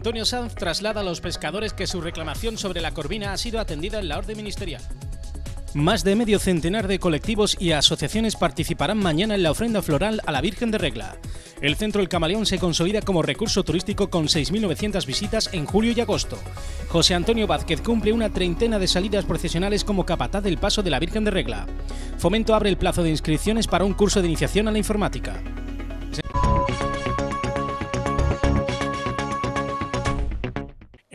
Antonio Sanz traslada a los pescadores que su reclamación sobre la corvina ha sido atendida en la orden ministerial. Más de medio centenar de colectivos y asociaciones participarán mañana en la ofrenda floral a la Virgen de Regla. El centro El Camaleón se consolida como recurso turístico con 6.900 visitas en julio y agosto. José Antonio Vázquez cumple una treintena de salidas procesionales como capataz del paso de la Virgen de Regla. Fomento abre el plazo de inscripciones para un curso de iniciación a la informática.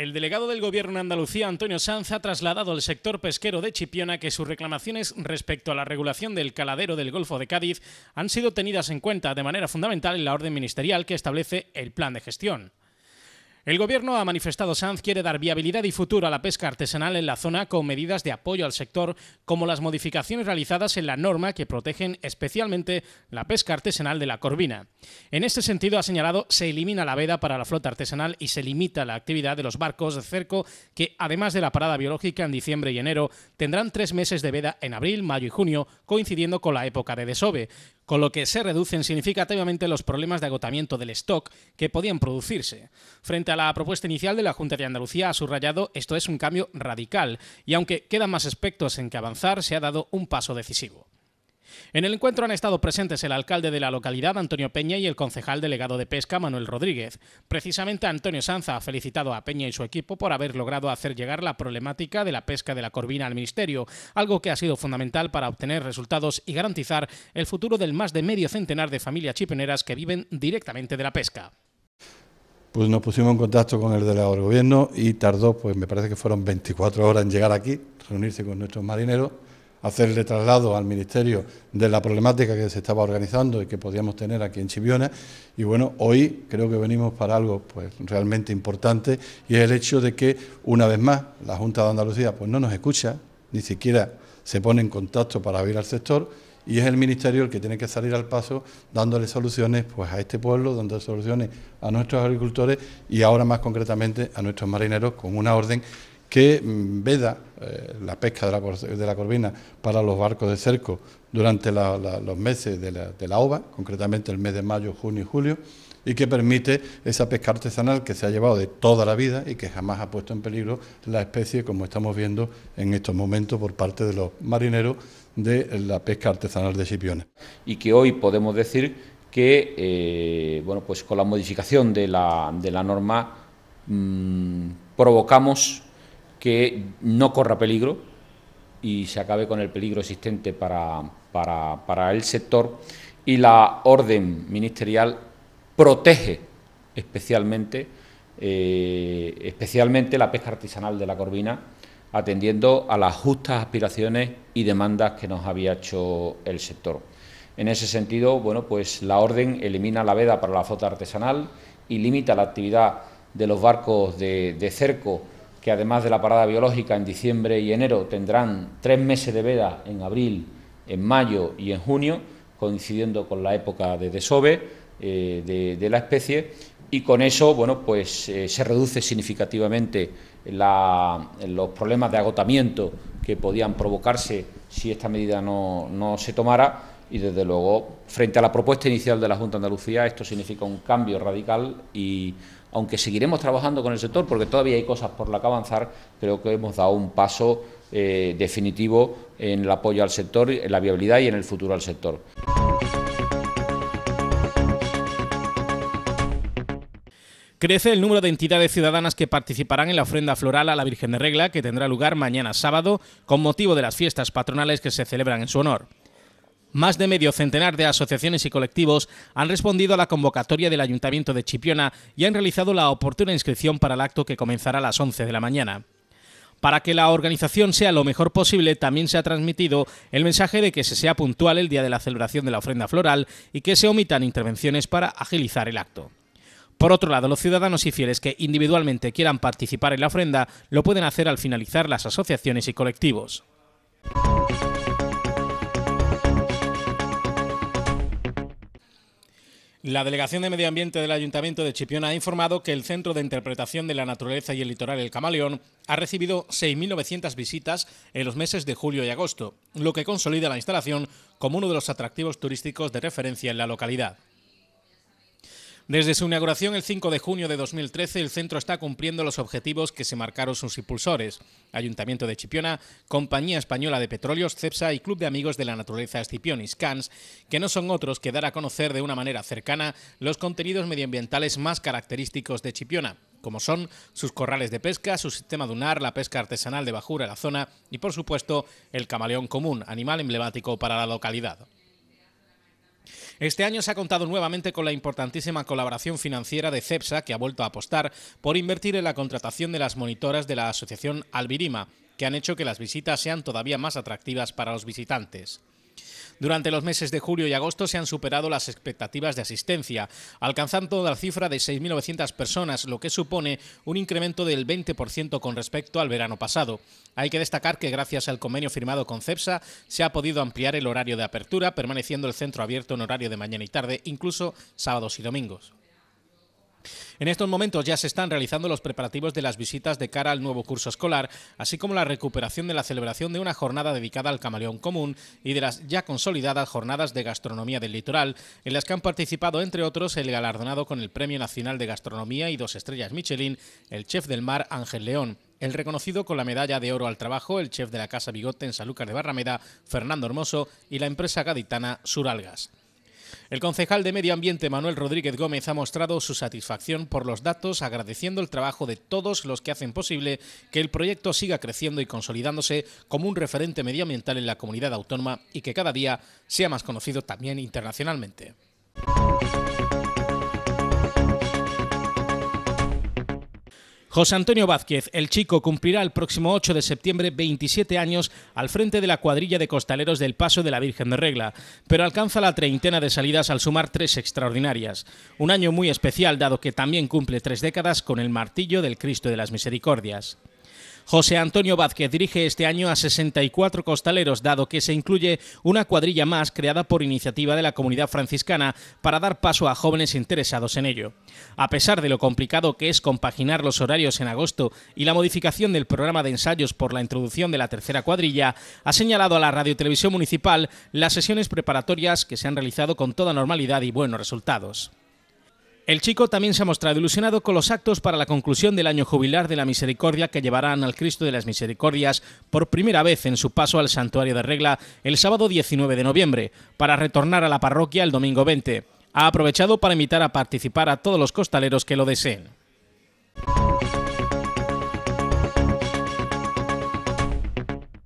El delegado del Gobierno en Andalucía, Antonio Sanz, ha trasladado al sector pesquero de Chipiona que sus reclamaciones respecto a la regulación del caladero del Golfo de Cádiz han sido tenidas en cuenta de manera fundamental en la orden ministerial que establece el plan de gestión. El gobierno ha manifestado Sanz quiere dar viabilidad y futuro a la pesca artesanal en la zona con medidas de apoyo al sector, como las modificaciones realizadas en la norma que protegen especialmente la pesca artesanal de la corvina. En este sentido, ha señalado, se elimina la veda para la flota artesanal y se limita la actividad de los barcos de cerco que, además de la parada biológica en diciembre y enero, tendrán tres meses de veda en abril, mayo y junio, coincidiendo con la época de desove con lo que se reducen significativamente los problemas de agotamiento del stock que podían producirse. Frente a la propuesta inicial de la Junta de Andalucía, ha subrayado esto es un cambio radical y aunque quedan más aspectos en que avanzar, se ha dado un paso decisivo. En el encuentro han estado presentes el alcalde de la localidad, Antonio Peña, y el concejal delegado de pesca, Manuel Rodríguez. Precisamente Antonio Sanza ha felicitado a Peña y su equipo por haber logrado hacer llegar la problemática de la pesca de la corvina al Ministerio, algo que ha sido fundamental para obtener resultados y garantizar el futuro del más de medio centenar de familias chipeneras que viven directamente de la pesca. Pues nos pusimos en contacto con el delegado del gobierno y tardó, pues me parece que fueron 24 horas en llegar aquí, reunirse con nuestros marineros hacerle traslado al Ministerio de la problemática que se estaba organizando y que podíamos tener aquí en Chiviona. Y bueno, hoy creo que venimos para algo pues, realmente importante y es el hecho de que, una vez más, la Junta de Andalucía pues, no nos escucha, ni siquiera se pone en contacto para abrir al sector y es el Ministerio el que tiene que salir al paso dándole soluciones pues, a este pueblo, dándole soluciones a nuestros agricultores y ahora más concretamente a nuestros marineros con una orden que mm, veda eh, la pesca de la, corvina para los barcos de cerco durante los meses de, la, ova, concretamente el mes de mayo, junio y julio, y que permite esa pesca artesanal que se ha llevado de toda la vida y que jamás ha puesto en peligro la especie, como estamos viendo en estos momentos por parte de los marineros de la pesca artesanal de Scipione. Y que hoy podemos decir que, eh, bueno, pues con la modificación de la, de norma mm, provocamos que no corra peligro y se acabe con el peligro existente para, el sector. Y la orden ministerial protege especialmente, eh, especialmente la pesca artesanal de la corvina, atendiendo a las justas aspiraciones y demandas que nos había hecho el sector. En ese sentido, bueno, pues la orden elimina la veda para la flota artesanal y limita la actividad de los barcos de, de cerco que además de la parada biológica en diciembre y enero tendrán tres meses de veda en abril, en mayo y en junio, coincidiendo con la época de desove eh, de, la especie. Y con eso, bueno, pues eh, se reduce significativamente los problemas de agotamiento que podían provocarse si esta medida no, no se tomara y desde luego, frente a la propuesta inicial de la Junta de Andalucía, esto significa un cambio radical y aunque seguiremos trabajando con el sector porque todavía hay cosas por la que avanzar, creo que hemos dado un paso eh, definitivo en el apoyo al sector, en la viabilidad y en el futuro al sector. Crece el número de entidades ciudadanas que participarán en la ofrenda floral a la Virgen de Regla, que tendrá lugar mañana sábado, con motivo de las fiestas patronales que se celebran en su honor más de medio centenar de asociaciones y colectivos han respondido a la convocatoria del Ayuntamiento de Chipiona y han realizado la oportuna inscripción para el acto que comenzará a las 11 de la mañana. Para que la organización sea lo mejor posible, también se ha transmitido el mensaje de que se sea puntual el día de la celebración de la ofrenda floral y que se omitan intervenciones para agilizar el acto. Por otro lado, los ciudadanos y fieles que individualmente quieran participar en la ofrenda lo pueden hacer al finalizar las asociaciones y colectivos. La Delegación de Medio Ambiente del Ayuntamiento de Chipiona ha informado que el Centro de Interpretación de la Naturaleza y el Litoral El Camaleón ha recibido 6.900 visitas en los meses de julio y agosto, lo que consolida la instalación como uno de los atractivos turísticos de referencia en la localidad. Desde su inauguración el 5 de junio de 2013, el centro está cumpliendo los objetivos que se marcaron sus impulsores, Ayuntamiento de Chipiona, Compañía Española de Petróleos, CEPSA y Club de Amigos de la Naturaleza Escipionis, CANS, que no son otros que dar a conocer de una manera cercana los contenidos medioambientales más característicos de Chipiona, como son sus corrales de pesca, su sistema dunar, la pesca artesanal de bajura en la zona y, por supuesto, el camaleón común, animal emblemático para la localidad. Este año se ha contado nuevamente con la importantísima colaboración financiera de CEPSA, que ha vuelto a apostar por invertir en la contratación de las monitoras de la Asociación Albirima, que han hecho que las visitas sean todavía más atractivas para los visitantes. Durante los meses de julio y agosto se han superado las expectativas de asistencia, alcanzando la cifra de 6.900 personas, lo que supone un incremento del 20% con respecto al verano pasado. Hay que destacar que gracias al convenio firmado con CEPSA se ha podido ampliar el horario de apertura, permaneciendo el centro abierto en horario de mañana y tarde, incluso sábados y domingos. En estos momentos ya se están realizando los preparativos de las visitas de cara al nuevo curso escolar, así como la recuperación de la celebración de una jornada dedicada al camaleón común y de las ya consolidadas jornadas de gastronomía del litoral, en las que han participado, entre otros, el galardonado con el Premio Nacional de Gastronomía y dos estrellas Michelin, el chef del mar Ángel León. El reconocido con la medalla de oro al trabajo, el chef de la Casa Bigote en Sanlúcar de Barrameda, Fernando Hermoso, y la empresa gaditana Suralgas. El concejal de Medio Ambiente Manuel Rodríguez Gómez ha mostrado su satisfacción por los datos, agradeciendo el trabajo de todos los que hacen posible que el proyecto siga creciendo y consolidándose como un referente medioambiental en la comunidad autónoma y que cada día sea más conocido también internacionalmente. José Antonio Vázquez, el chico, cumplirá el próximo 8 de septiembre 27 años al frente de la cuadrilla de costaleros del Paso de la Virgen de Regla, pero alcanza la treintena de salidas al sumar tres extraordinarias. Un año muy especial dado que también cumple tres décadas con el martillo del Cristo de las Misericordias. José Antonio Vázquez dirige este año a 64 costaleros, dado que se incluye una cuadrilla más creada por iniciativa de la comunidad franciscana para dar paso a jóvenes interesados en ello. A pesar de lo complicado que es compaginar los horarios en agosto y la modificación del programa de ensayos por la introducción de la tercera cuadrilla, ha señalado a la Radio Televisión Municipal las sesiones preparatorias que se han realizado con toda normalidad y buenos resultados. El chico también se ha mostrado ilusionado con los actos para la conclusión del año jubilar de la misericordia que llevarán al Cristo de las Misericordias por primera vez en su paso al santuario de regla el sábado 19 de noviembre, para retornar a la parroquia el domingo 20. Ha aprovechado para invitar a participar a todos los costaleros que lo deseen.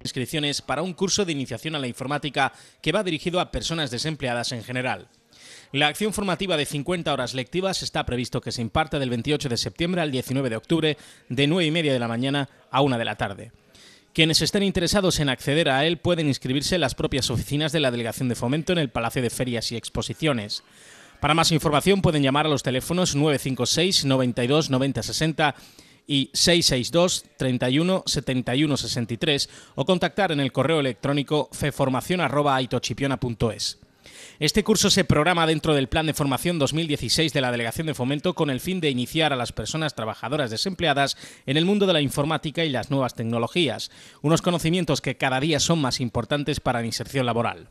Inscripciones para un curso de iniciación a la informática que va dirigido a personas desempleadas en general. La acción formativa de 50 horas lectivas está previsto que se imparta del 28 de septiembre al 19 de octubre, de 9 y media de la mañana a 1 de la tarde. Quienes estén interesados en acceder a él pueden inscribirse en las propias oficinas de la Delegación de Fomento en el Palacio de Ferias y Exposiciones. Para más información pueden llamar a los teléfonos 956 92 90 60 y 662 31 71 63 o contactar en el correo electrónico feformación@aitochipiona.es. Este curso se programa dentro del Plan de Formación 2016 de la Delegación de Fomento con el fin de iniciar a las personas trabajadoras desempleadas en el mundo de la informática y las nuevas tecnologías, unos conocimientos que cada día son más importantes para la inserción laboral.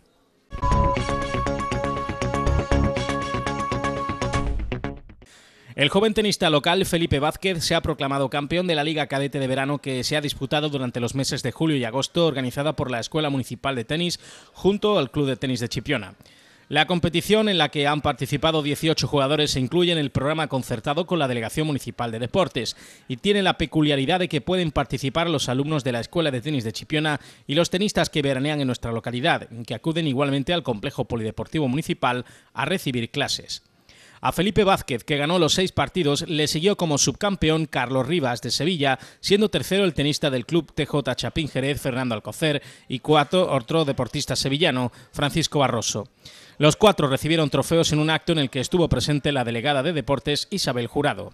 El joven tenista local Felipe Vázquez se ha proclamado campeón de la Liga Cadete de Verano que se ha disputado durante los meses de julio y agosto organizada por la Escuela Municipal de Tenis junto al Club de Tenis de Chipiona. La competición en la que han participado 18 jugadores se incluye en el programa concertado con la Delegación Municipal de Deportes y tiene la peculiaridad de que pueden participar los alumnos de la Escuela de Tenis de Chipiona y los tenistas que veranean en nuestra localidad, que acuden igualmente al Complejo Polideportivo Municipal a recibir clases. A Felipe Vázquez, que ganó los seis partidos, le siguió como subcampeón Carlos Rivas de Sevilla, siendo tercero el tenista del club TJ Chapín Jerez, Fernando Alcocer, y cuarto otro deportista sevillano, Francisco Barroso. Los cuatro recibieron trofeos en un acto en el que estuvo presente la delegada de deportes Isabel Jurado.